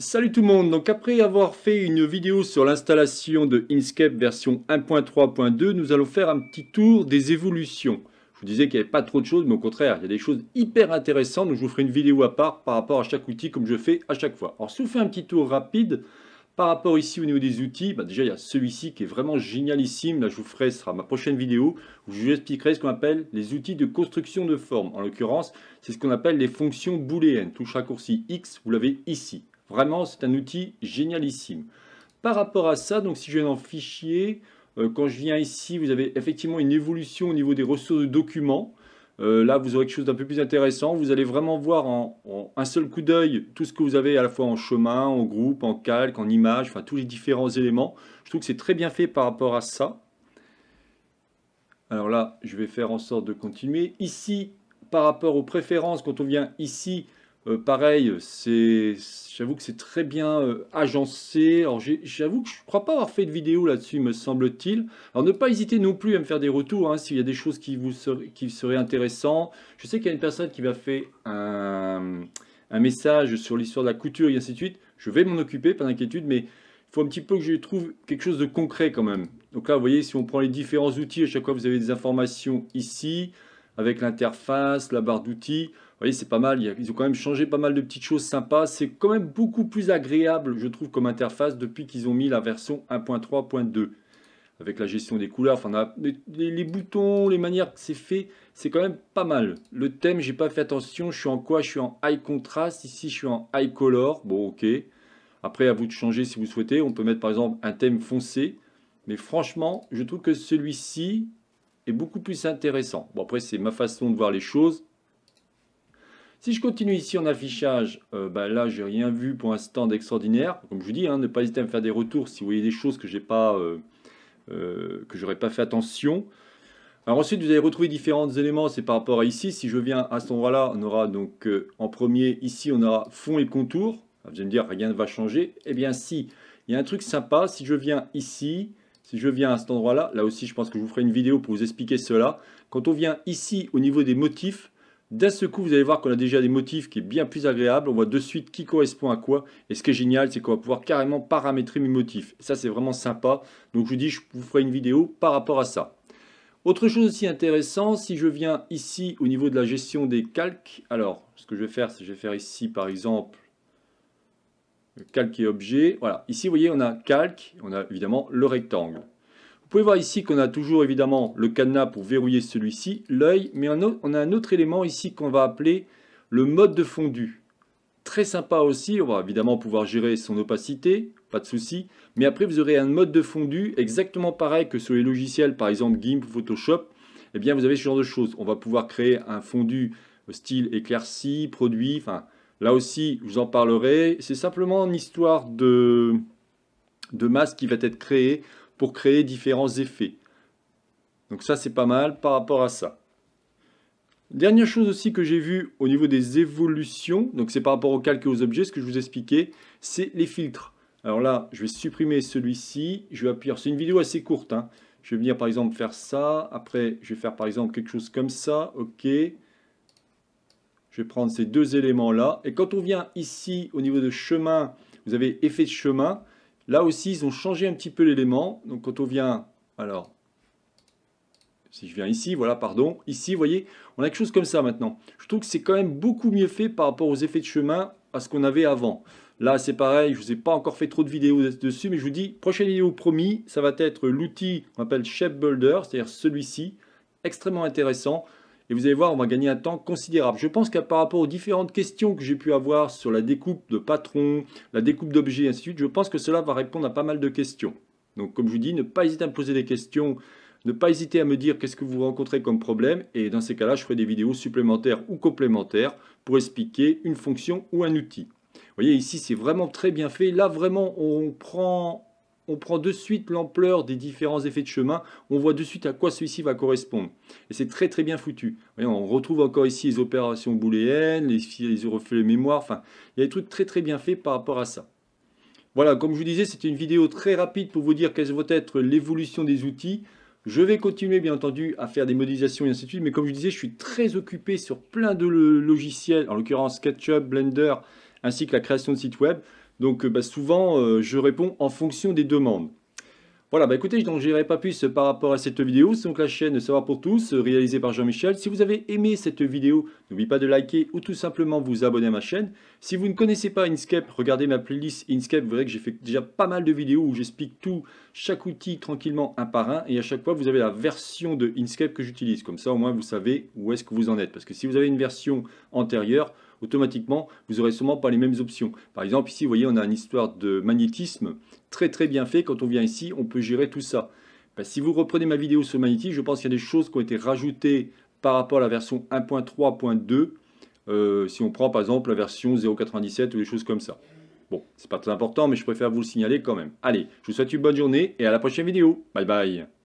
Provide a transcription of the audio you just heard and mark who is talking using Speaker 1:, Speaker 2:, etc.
Speaker 1: Salut tout le monde, donc après avoir fait une vidéo sur l'installation de Inkscape version 1.3.2, nous allons faire un petit tour des évolutions. Je vous disais qu'il n'y avait pas trop de choses, mais au contraire, il y a des choses hyper intéressantes, donc je vous ferai une vidéo à part par rapport à chaque outil comme je fais à chaque fois. Alors si vous faites un petit tour rapide, par rapport ici au niveau des outils, bah, déjà il y a celui-ci qui est vraiment génialissime, là je vous ferai, ce sera ma prochaine vidéo, où je vous expliquerai ce qu'on appelle les outils de construction de forme. En l'occurrence, c'est ce qu'on appelle les fonctions booléennes, touche raccourci X, vous l'avez ici. Vraiment, c'est un outil génialissime. Par rapport à ça, donc si je viens dans Fichier, euh, quand je viens ici, vous avez effectivement une évolution au niveau des ressources de documents. Euh, là, vous aurez quelque chose d'un peu plus intéressant. Vous allez vraiment voir en, en un seul coup d'œil tout ce que vous avez à la fois en chemin, en groupe, en calque, en image, enfin tous les différents éléments. Je trouve que c'est très bien fait par rapport à ça. Alors là, je vais faire en sorte de continuer. Ici, par rapport aux préférences, quand on vient ici, euh, pareil, j'avoue que c'est très bien euh, agencé. Alors j'avoue que je ne crois pas avoir fait de vidéo là-dessus, me semble-t-il. Alors ne pas hésiter non plus à me faire des retours hein, s'il y a des choses qui vous seraient, intéressantes. Je sais qu'il y a une personne qui m'a fait un, message sur l'histoire de la couture et ainsi de suite. Je vais m'en occuper, pas d'inquiétude, mais il faut un petit peu que je trouve quelque chose de concret quand même. Donc là, vous voyez, si on prend les différents outils, à chaque fois vous avez des informations ici avec l'interface, la barre d'outils. Vous voyez, c'est pas mal. Ils ont quand même changé pas mal de petites choses sympas. C'est quand même beaucoup plus agréable, je trouve, comme interface depuis qu'ils ont mis la version 1.3.2. Avec la gestion des couleurs, enfin, les, boutons, les manières que c'est fait, c'est quand même pas mal. Le thème, j'ai pas fait attention. Je suis en quoi Je suis en high contrast. Ici, je suis en high color. Bon, ok. Après, à vous de changer si vous souhaitez. On peut mettre par exemple un thème foncé. Mais franchement, je trouve que celui-ci, beaucoup plus intéressant. Bon, après, c'est ma façon de voir les choses. Si je continue ici en affichage, euh, ben là, j'ai rien vu pour l'instant d'extraordinaire. Comme je vous dis, hein, ne pas hésiter à me faire des retours si vous voyez des choses que j'ai pas, euh, euh, que j'aurais pas fait attention. Alors ensuite, vous allez retrouver différents éléments, c'est par rapport à ici. Si je viens à ce endroit-là, on aura donc en premier, ici, on aura fond et contour. Ah, vous allez me dire, rien ne va changer. Eh bien si, il y a un truc sympa, si je viens ici, si je viens à cet endroit-là, là aussi je pense que je vous ferai une vidéo pour vous expliquer cela. Quand on vient ici au niveau des motifs, d'un seul coup vous allez voir qu'on a déjà des motifs qui est bien plus agréable. On voit de suite qui correspond à quoi. Et ce qui est génial, c'est qu'on va pouvoir carrément paramétrer mes motifs. Ça c'est vraiment sympa. Donc je vous dis, je vous ferai une vidéo par rapport à ça. Autre chose aussi intéressant, si je viens ici au niveau de la gestion des calques, alors ce que je vais faire, c'est que je vais faire ici par exemple calque et objet. Voilà, ici vous voyez on a calque, on a évidemment le rectangle. Vous pouvez voir ici qu'on a toujours évidemment le cadenas pour verrouiller celui-ci, l'œil, mais on a un autre élément ici qu'on va appeler le mode de fondu. Très sympa aussi, on va évidemment pouvoir gérer son opacité, pas de souci, mais après vous aurez un mode de fondu exactement pareil que sur les logiciels, par exemple GIMP Photoshop, eh bien vous avez ce genre de choses. On va pouvoir créer un fondu style éclairci, produit, enfin Là aussi, je vous en parlerai. C'est simplement une histoire de, de masse qui va être créée pour créer différents effets. Donc ça, c'est pas mal par rapport à ça. Dernière chose aussi que j'ai vue au niveau des évolutions, donc c'est par rapport aux calques et aux objets, ce que je vous expliquais, c'est les filtres. Alors là, je vais supprimer celui-ci, je vais appuyer, c'est une vidéo assez courte, hein. je vais venir par exemple faire ça, après je vais faire par exemple quelque chose comme ça, ok, je prendre ces deux éléments-là. Et quand on vient ici, au niveau de chemin, vous avez effet de chemin. Là aussi, ils ont changé un petit peu l'élément. Donc, quand on vient... Alors, si je viens ici, voilà, pardon. Ici, voyez, on a quelque chose comme ça maintenant. Je trouve que c'est quand même beaucoup mieux fait par rapport aux effets de chemin à ce qu'on avait avant. Là, c'est pareil, je vous ai pas encore fait trop de vidéos dessus, mais je vous dis, prochaine vidéo promis, ça va être l'outil on appelle Shape Builder, c'est-à-dire celui-ci, extrêmement intéressant. Et vous allez voir, on va gagner un temps considérable. Je pense qu'à par rapport aux différentes questions que j'ai pu avoir sur la découpe de patrons, la découpe d'objets, ainsi de suite, je pense que cela va répondre à pas mal de questions. Donc comme je vous dis, ne pas hésiter à me poser des questions, ne pas hésiter à me dire qu'est-ce que vous rencontrez comme problème, et dans ces cas-là, je ferai des vidéos supplémentaires ou complémentaires pour expliquer une fonction ou un outil. Vous voyez ici, c'est vraiment très bien fait. Là, vraiment, on prend on prend de suite l'ampleur des différents effets de chemin, on voit de suite à quoi celui-ci va correspondre. Et c'est très très bien foutu. on retrouve encore ici les opérations booléennes, les, les reflets mémoire, enfin, il y a des trucs très très bien faits par rapport à ça. Voilà, comme je vous disais, c'était une vidéo très rapide pour vous dire quelle va être l'évolution des outils. Je vais continuer, bien entendu, à faire des modélisations et ainsi de suite, mais comme je disais, je suis très occupé sur plein de logiciels, en l'occurrence SketchUp, Blender, ainsi que la création de sites web. Donc euh, bah, souvent, euh, je réponds en fonction des demandes. Voilà, bah écoutez, donc n'irai pas plus par rapport à cette vidéo. C'est donc la chaîne Savoir pour tous, euh, réalisée par Jean-Michel. Si vous avez aimé cette vidéo, n'oubliez pas de liker ou tout simplement vous abonner à ma chaîne. Si vous ne connaissez pas Inkscape, regardez ma playlist Inkscape. Vous verrez que j'ai fait déjà pas mal de vidéos où j'explique tout, chaque outil tranquillement un par un. Et à chaque fois, vous avez la version de Inkscape que j'utilise. Comme ça, au moins, vous savez où est-ce que vous en êtes. Parce que si vous avez une version antérieure, automatiquement, vous n'aurez sûrement pas les mêmes options. Par exemple, ici, vous voyez, on a une histoire de magnétisme très très bien fait. Quand on vient ici, on peut gérer tout ça. Ben, si vous reprenez ma vidéo sur magnétisme, je pense qu'il y a des choses qui ont été rajoutées par rapport à la version 1.3.2. Euh, si on prend par exemple la version 0.97 ou des choses comme ça. Bon, c'est pas très important, mais je préfère vous le signaler quand même. Allez, je vous souhaite une bonne journée et à la prochaine vidéo. Bye bye